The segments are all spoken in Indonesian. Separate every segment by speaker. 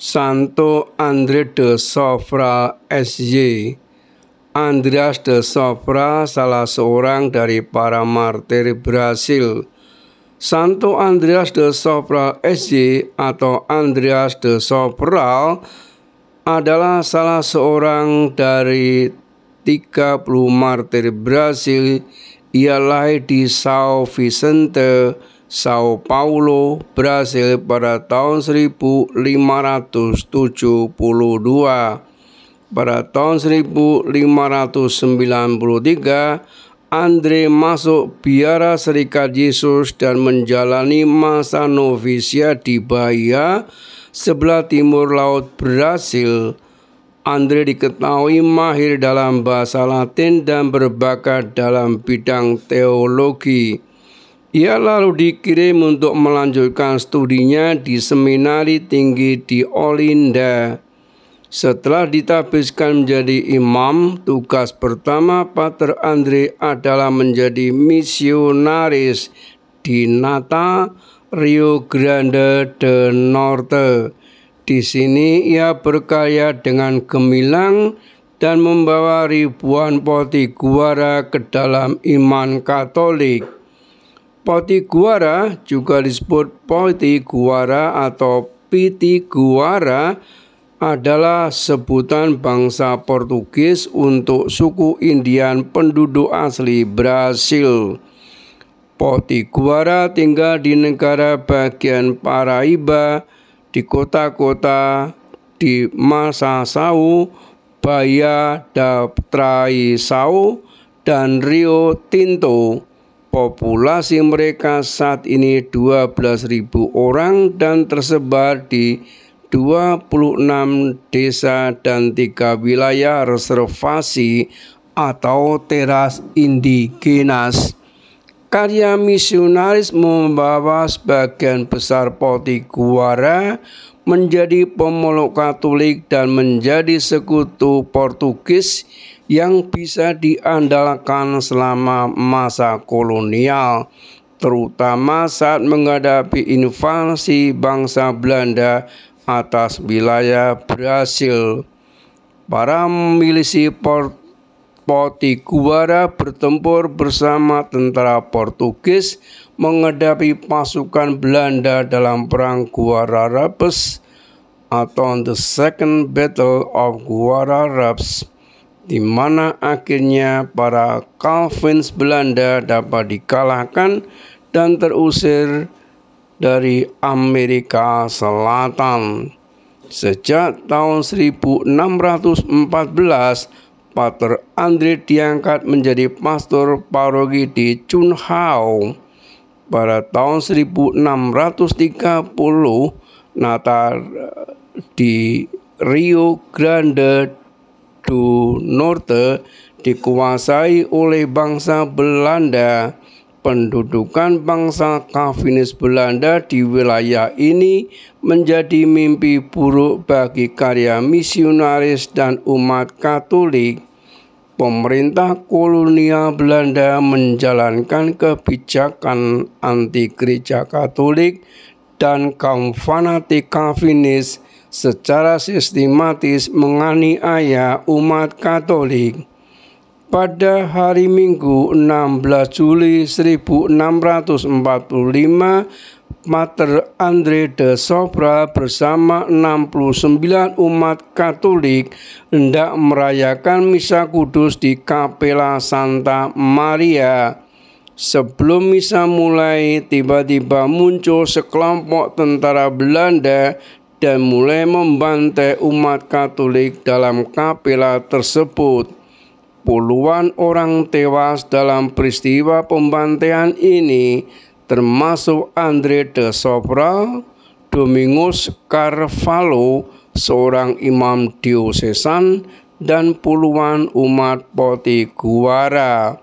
Speaker 1: Santo Andreas de Sofra SY Andreas de Sofra salah seorang dari para martir Brasil. Santo Andreas de Sofra SJ atau Andreas de Sofra adalah salah seorang dari 30 martir Brasil. Ia lahir di São Vicente, Sao Paulo, Brasil pada tahun 1572. Pada tahun 1593, Andre masuk biara Serikat Yesus dan menjalani masa novisia di Bahia, sebelah timur laut Brasil. Andre diketahui mahir dalam bahasa Latin dan berbakat dalam bidang teologi. Ia lalu dikirim untuk melanjutkan studinya di seminari tinggi di Olinda. Setelah ditabiskan menjadi imam, tugas pertama Pater Andre adalah menjadi misionaris di Nata, Rio Grande de Norte. Di sini ia berkarya dengan gemilang dan membawa ribuan poti guara ke dalam iman Katolik. Poti Potiguara juga disebut Poti Potiguara atau Pitiguara adalah sebutan bangsa Portugis untuk suku Indian penduduk asli Brasil. Poti Potiguara tinggal di negara bagian Paraiba, di kota-kota di Masa Masasau, Bahia da Traisau, dan Rio Tinto populasi mereka saat ini 12.000 orang dan tersebar di 26 desa dan tiga wilayah reservasi atau teras indigenas. Karya misionaris membawa sebagian besar poti kuara menjadi pemeluk Katolik dan menjadi sekutu Portugis yang bisa diandalkan selama masa kolonial, terutama saat menghadapi invasi bangsa Belanda atas wilayah Brasil. Para milisi Portugis Potiguara bertempur bersama tentara Portugis menghadapi pasukan Belanda dalam perang Guararapes atau the Second Battle of Guararapes di mana akhirnya para Calvins Belanda dapat dikalahkan dan terusir dari Amerika Selatan. Sejak tahun 1614 Pater Andre diangkat menjadi pastor paroki di Chunhao pada tahun 1630 Natal di Rio Grande do Norte dikuasai oleh bangsa Belanda pendudukan bangsa Calvinis Belanda di wilayah ini menjadi mimpi buruk bagi karya misionaris dan umat Katolik. Pemerintah kolonial Belanda menjalankan kebijakan anti gereja Katolik dan kaum fanatik Calvinis secara sistematis menganiaya umat Katolik pada hari Minggu 16 Juli 1645 Mater Andre de Sobra bersama 69 umat Katolik hendak merayakan Misa Kudus di Kapela Santa Maria. Sebelum misa mulai, tiba-tiba muncul sekelompok tentara Belanda dan mulai membantai umat Katolik dalam kapela tersebut puluhan orang tewas dalam peristiwa pembantaian ini termasuk Andre de Sopra, Domingus Carvalho, seorang imam diosesan dan puluhan umat Potiguara.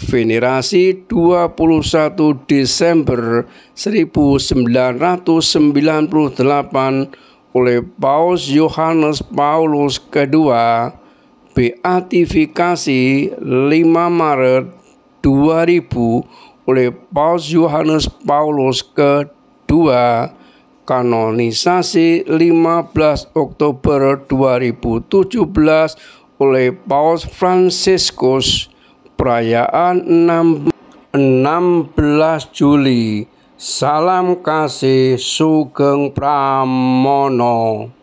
Speaker 1: Venerasi 21 Desember 1998 oleh Paus Yohanes Paulus II beatifikasi 5 Maret 2000 oleh Paus Yohanes Paulus ke-2, kanonisasi 15 Oktober 2017 oleh Paus Fransiskus, perayaan 16 Juli. Salam kasih Sugeng Pramono.